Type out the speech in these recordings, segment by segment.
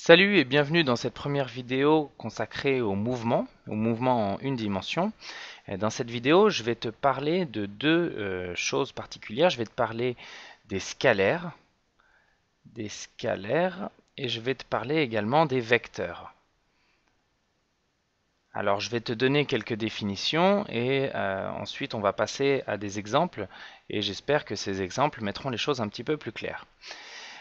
Salut et bienvenue dans cette première vidéo consacrée au mouvement, au mouvement en une dimension. Dans cette vidéo, je vais te parler de deux euh, choses particulières. Je vais te parler des scalaires, des scalaires, et je vais te parler également des vecteurs. Alors je vais te donner quelques définitions et euh, ensuite on va passer à des exemples et j'espère que ces exemples mettront les choses un petit peu plus claires.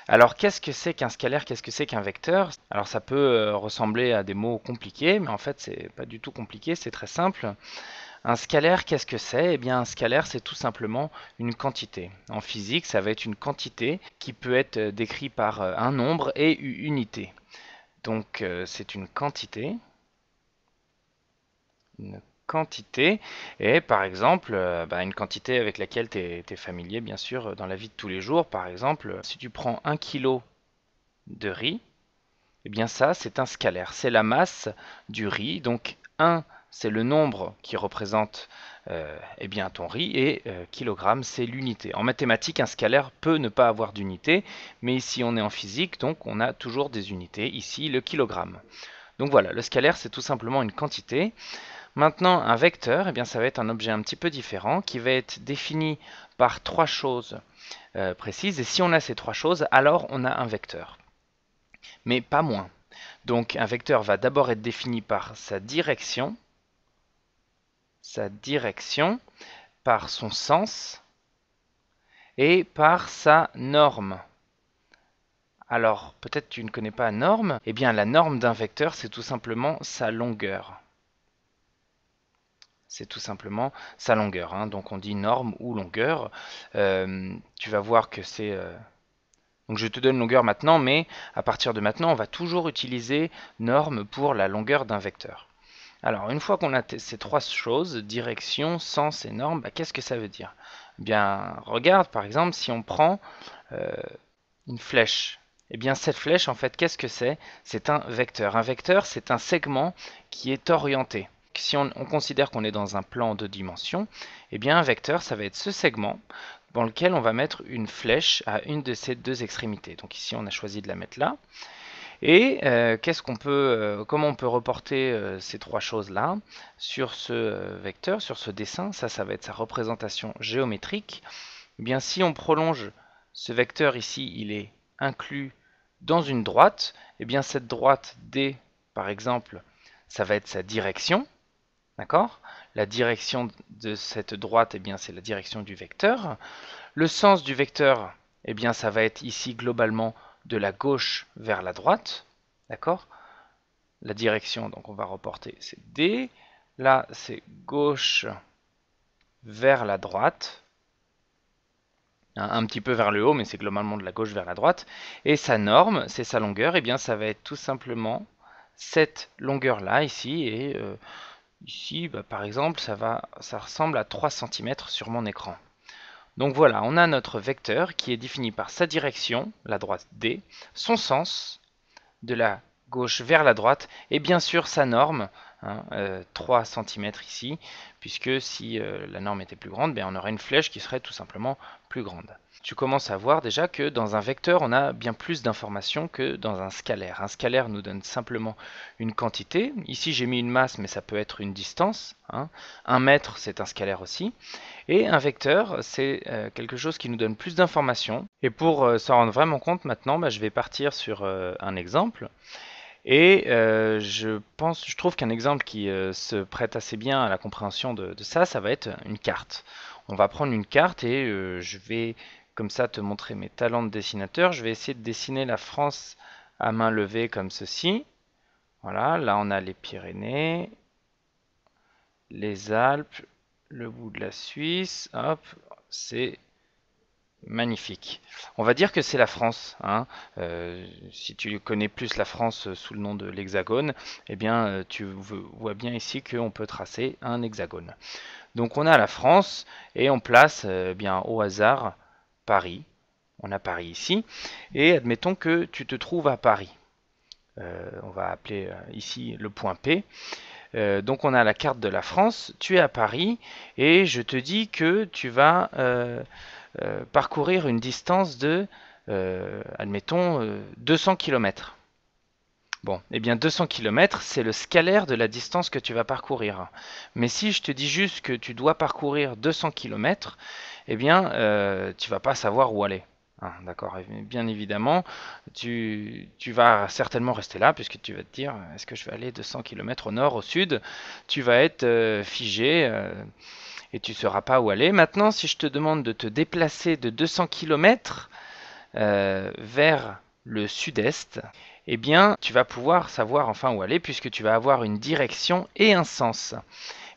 Alors qu'est-ce que c'est qu'un scalaire Qu'est-ce que c'est qu'un vecteur Alors ça peut euh, ressembler à des mots compliqués, mais en fait c'est pas du tout compliqué, c'est très simple. Un scalaire, qu'est-ce que c'est Eh bien, un scalaire, c'est tout simplement une quantité. En physique, ça va être une quantité qui peut être euh, décrite par euh, un nombre et une unité. Donc, c'est une quantité, quantité et par exemple euh, bah, une quantité avec laquelle tu es, familier bien sûr euh, dans la vie de tous les jours par exemple si tu prends 1 kg de riz eh bien ça c'est un scalaire c'est la masse du riz donc 1 c'est le nombre qui représente euh, eh bien ton riz et kilogramme c'est l'unité en mathématiques un scalaire peut ne pas avoir d'unité mais ici on est en physique donc on a toujours des unités ici le kilogramme donc voilà le scalaire c'est tout simplement une quantité Maintenant, un vecteur, eh bien, ça va être un objet un petit peu différent qui va être défini par trois choses euh, précises. Et si on a ces trois choses, alors on a un vecteur. Mais pas moins. Donc un vecteur va d'abord être défini par sa direction, sa direction, par son sens et par sa norme. Alors, peut-être tu ne connais pas norme. Eh bien, la norme d'un vecteur, c'est tout simplement sa longueur c'est tout simplement sa longueur. Hein. Donc on dit norme ou longueur. Euh, tu vas voir que c'est... Euh, donc je te donne longueur maintenant, mais à partir de maintenant, on va toujours utiliser norme pour la longueur d'un vecteur. Alors une fois qu'on a ces trois choses, direction, sens et norme, bah, qu'est-ce que ça veut dire eh Bien, regarde par exemple si on prend euh, une flèche eh bien, cette flèche, en fait, qu'est-ce que c'est C'est un vecteur. Un vecteur, c'est un segment qui est orienté si on, considère qu'on est dans un plan de dimension, eh bien un vecteur, ça va être ce segment dans lequel on va mettre une flèche à une de ces deux extrémités. Donc ici, on a choisi de la mettre là. Et euh, qu'est-ce qu'on peut, euh, comment on peut reporter euh, ces trois choses-là sur ce vecteur, sur ce dessin Ça, ça va être sa représentation géométrique. Eh bien, si on prolonge ce vecteur ici, il est inclus dans une droite. Eh bien, cette droite D, par exemple, ça va être sa direction. D'accord La direction de cette droite, eh bien, c'est la direction du vecteur. Le sens du vecteur, eh bien, ça va être ici globalement de la gauche vers la droite. D'accord La direction, donc on va reporter, c'est D. Là, c'est gauche vers la droite. Un, petit peu vers le haut, mais c'est globalement de la gauche vers la droite. Et sa norme, c'est sa longueur, et eh bien ça va être tout simplement cette longueur-là ici, et euh, Ici, bah, par exemple, ça, ça ressemble à 3 cm sur mon écran. Donc voilà, on a notre vecteur qui est défini par sa direction, la droite D, son sens, de la gauche vers la droite, et bien sûr sa norme, 3 hein, euh, cm ici, puisque si euh, la norme était plus grande, ben, on aurait une flèche qui serait tout simplement plus grande. Tu commences à voir déjà que dans un vecteur, on a bien plus d'informations que dans un scalaire. Un scalaire nous donne simplement une quantité. Ici, j'ai mis une masse, mais ça peut être une distance. Hein. Un mètre, c'est un scalaire aussi. Et un vecteur, c'est euh, quelque chose qui nous donne plus d'informations. Et pour s'en rendre vraiment compte maintenant, ben, je vais partir sur un exemple. Et euh, je pense, je trouve qu'un exemple qui euh, se prête assez bien à la compréhension de, ça, ça va être une carte. On va prendre une carte et euh, je vais comme ça te montrer mes talents de dessinateur. Je vais essayer de dessiner la France à main levée comme ceci. Voilà, là on a les Pyrénées, les Alpes, le bout de la Suisse. Hop, c'est Magnifique. On va dire que c'est la France. Hein. Euh, si tu connais plus la France sous le nom de l'hexagone, eh bien, euh, tu vois bien ici qu'on peut tracer un hexagone. Donc, on a la France et on place euh, eh bien au hasard Paris. On a Paris ici. Et admettons que tu te trouves à Paris. on va appeler ici le point P. donc on a la carte de la France, tu es à Paris et je te dis que tu vas euh, parcourir une distance de, euh, admettons, 200 euh, km. Bon, et eh bien 200 km, c'est le scalaire de la distance que tu vas parcourir. Mais si je te dis juste que tu dois parcourir 200 km, eh bien, tu vas pas savoir où aller. Ah, D'accord, bien évidemment, tu, vas certainement rester là puisque tu vas te dire est-ce que je vais aller 200 km au nord, au sud Tu vas être figé et tu ne sauras pas où aller. Maintenant, si je te demande de te déplacer de 200 km euh, vers le sud-est, eh bien, tu vas pouvoir savoir enfin où aller puisque tu vas avoir une direction et un sens.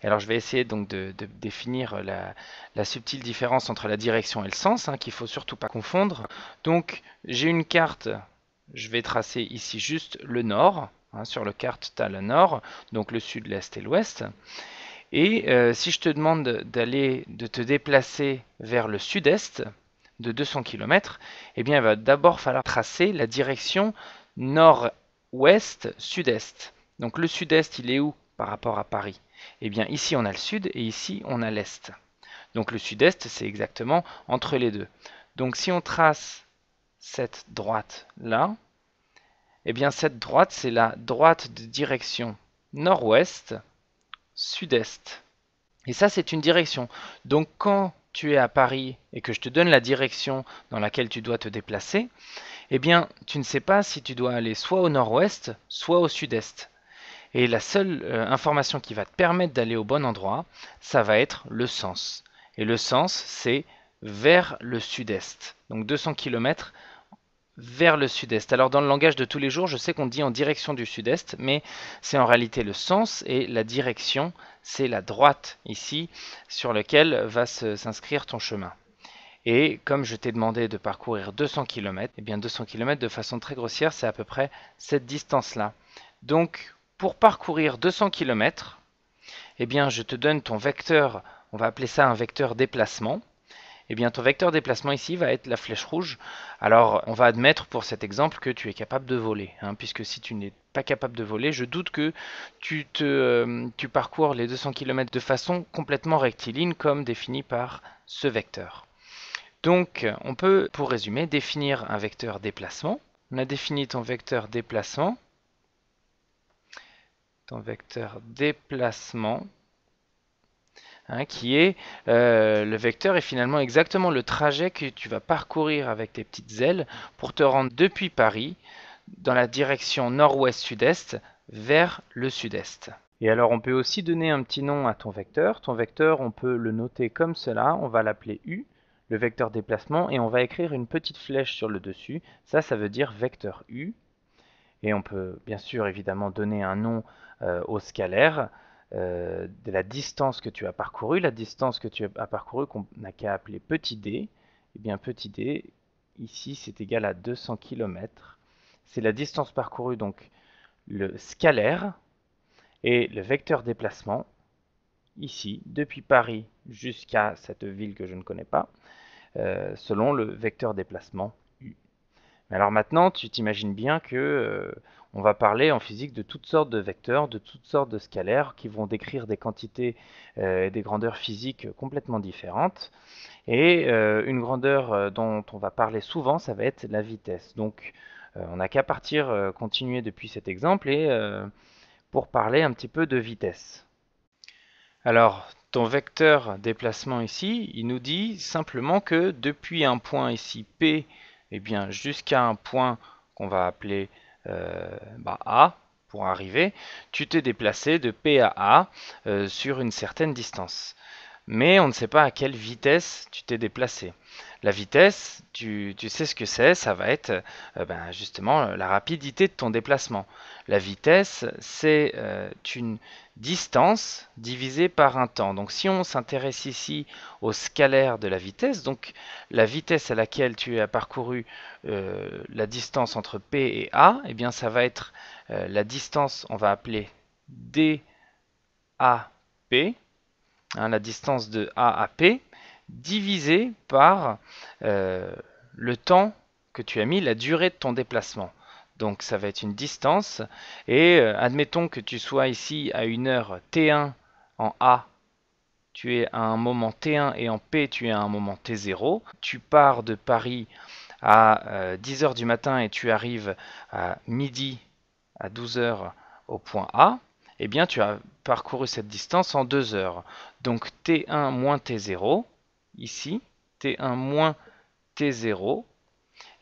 Alors je vais essayer donc de, définir la, subtile différence entre la direction et le sens, hein, qu'il ne faut surtout pas confondre. Donc j'ai une carte, je vais tracer ici juste le nord. Hein. sur le carte, tu as le nord, donc le sud, l'est et l'ouest. Et euh, si je te demande d'aller, de te déplacer vers le sud-est de 200 km, eh bien, il va d'abord falloir tracer la direction nord-ouest-sud-est. Donc le sud-est, il est où par rapport à Paris Eh bien, ici, on a le sud et ici, on a l'est. Donc le sud-est, c'est exactement entre les deux. Donc si on trace cette droite-là, eh bien cette droite, c'est la droite de direction nord-ouest sud-est. Et ça, c'est une direction. Donc quand tu es à Paris et que je te donne la direction dans laquelle tu dois te déplacer, eh bien, tu ne sais pas si tu dois aller soit au nord-ouest, soit au sud-est. Et la seule euh, information qui va te permettre d'aller au bon endroit, ça va être le sens. Et le sens, c'est vers le sud-est. Donc 200 km vers le sud-est. Alors dans le langage de tous les jours, je sais qu'on dit en direction du sud-est, mais c'est en réalité le sens et la direction, c'est la droite ici sur laquelle va s'inscrire ton chemin. Et comme je t'ai demandé de parcourir 200 km, eh bien 200 km de façon très grossière, c'est à peu près cette distance-là. Donc pour parcourir 200 km, eh bien je te donne ton vecteur, on va appeler ça un vecteur déplacement eh bien ton vecteur déplacement ici va être la flèche rouge. Alors on va admettre pour cet exemple que tu es capable de voler, hein, puisque si tu n'es pas capable de voler, je doute que tu, euh, tu parcours les 200 km de façon complètement rectiligne comme défini par ce vecteur. Donc on peut, pour résumer, définir un vecteur déplacement. On a défini ton vecteur déplacement. Ton vecteur déplacement Hein, qui est euh, le vecteur est finalement exactement le trajet que tu vas parcourir avec tes petites ailes pour te rendre depuis Paris dans la direction nord-ouest-sud-est vers le sud-est. Et alors on peut aussi donner un petit nom à ton vecteur. Ton vecteur, on peut le noter comme cela, on va l'appeler U, le vecteur déplacement, et on va écrire une petite flèche sur le dessus. Ça, ça veut dire vecteur U. Et on peut bien sûr évidemment donner un nom euh, au scalaire. Euh, de la distance que tu as parcourue. La distance que tu as parcourue, qu'on n'a qu'à appeler petit d, et eh bien petit d, ici, c'est égal à 200 km. C'est la distance parcourue, donc le scalaire et le vecteur déplacement, ici, depuis Paris jusqu'à cette ville que je ne connais pas, euh, selon le vecteur déplacement U. Mais alors maintenant, tu t'imagines bien que... Euh, on va parler en physique de toutes sortes de vecteurs, de toutes sortes de scalaires qui vont décrire des quantités euh, et des grandeurs physiques complètement différentes. Et euh, une grandeur euh, dont on va parler souvent, ça va être la vitesse. Donc on n'a qu'à partir, continuer depuis cet exemple et pour parler un petit peu de vitesse. Alors, ton vecteur déplacement ici, il nous dit simplement que depuis un point ici P, et eh bien jusqu'à un point qu'on va appeler euh, bah, A pour arriver, tu t'es déplacé de P à A euh, sur une certaine distance mais on ne sait pas à quelle vitesse tu t'es déplacé. La vitesse, tu, sais ce que c'est, ça va être euh, ben, justement euh, la rapidité de ton déplacement. La vitesse, c'est euh, une distance divisée par un temps. Donc si on s'intéresse ici au scalaire de la vitesse, donc la vitesse à laquelle tu as parcouru la distance entre P et A, et eh bien ça va être la distance, on va appeler DAP, Hein, la distance de A à P, divisée par euh, le temps que tu as mis, la durée de ton déplacement. Donc ça va être une distance. Et euh, admettons que tu sois ici à une heure T1 en A, tu es à un moment T1 et en P, tu es à un moment T0. Tu pars de Paris à 10h euh, du matin et tu arrives à midi à 12h au point A, eh bien tu as parcouru cette distance en 2 heures. Donc T1 moins T0, ici, T1 moins T0,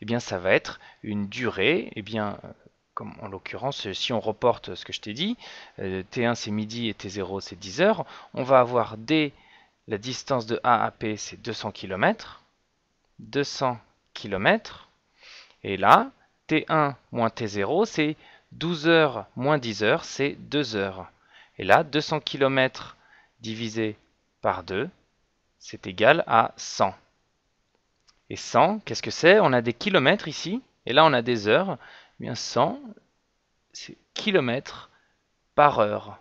eh bien ça va être une durée, et eh bien, euh, comme en l'occurrence, si on reporte ce que je t'ai dit, euh, T1 c'est midi et T0 c'est 10 heures, on va avoir D, la distance de A à P c'est 200 km, 200 km, et là, T1 moins T0 c'est 12 heures moins 10 heures, c'est 2 heures. Et là, 200 km divisé par 2, c'est égal à 100. Et 100, qu'est-ce que c'est On a des kilomètres ici, et là on a des heures. Eh bien 100, c'est kilomètres par heure.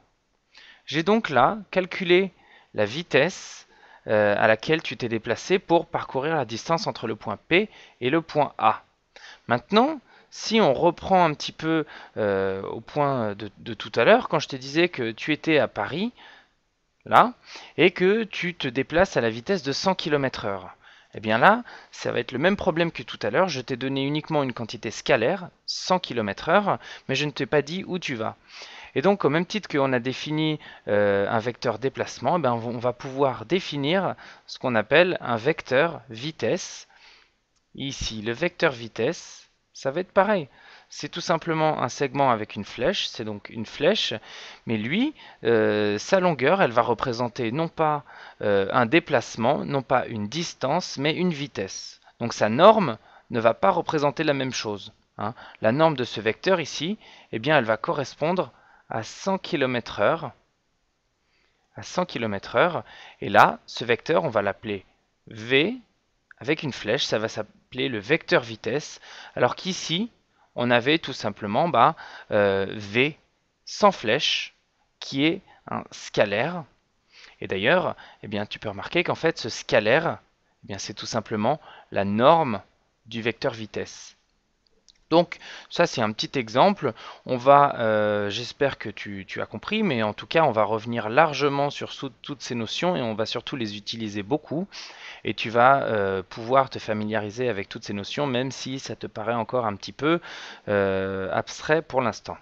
J'ai donc là calculé la vitesse euh, à laquelle tu t'es déplacé pour parcourir la distance entre le point P et le point A. Maintenant, si on reprend un petit peu euh, au point de, tout à l'heure, quand je te disais que tu étais à Paris, là, et que tu te déplaces à la vitesse de 100 km/h, eh bien là, ça va être le même problème que tout à l'heure. Je t'ai donné uniquement une quantité scalaire, 100 km/h, mais je ne t'ai pas dit où tu vas. Et donc, au même titre qu'on a défini euh, un vecteur déplacement, eh ben, on va pouvoir définir ce qu'on appelle un vecteur vitesse. Ici, le vecteur vitesse, ça va être pareil. C'est tout simplement un segment avec une flèche, c'est donc une flèche, mais lui, euh, sa longueur, elle va représenter non pas euh, un déplacement, non pas une distance, mais une vitesse. Donc sa norme ne va pas représenter la même chose. Hein. La norme de ce vecteur ici, eh bien, elle va correspondre à 100 km heure. À 100 km heure. Et là, ce vecteur, on va l'appeler V avec une flèche, ça va le vecteur vitesse, alors qu'ici, on avait tout simplement bah, euh, V sans flèche, qui est un scalaire. Et d'ailleurs, eh bien, tu peux remarquer qu'en fait, ce scalaire, eh bien, c'est tout simplement la norme du vecteur vitesse. Donc ça c'est un petit exemple. On va, euh, j'espère que tu, as compris, mais en tout cas on va revenir largement sur toutes ces notions et on va surtout les utiliser beaucoup. Et tu vas euh, pouvoir te familiariser avec toutes ces notions, même si ça te paraît encore un petit peu euh, abstrait pour l'instant.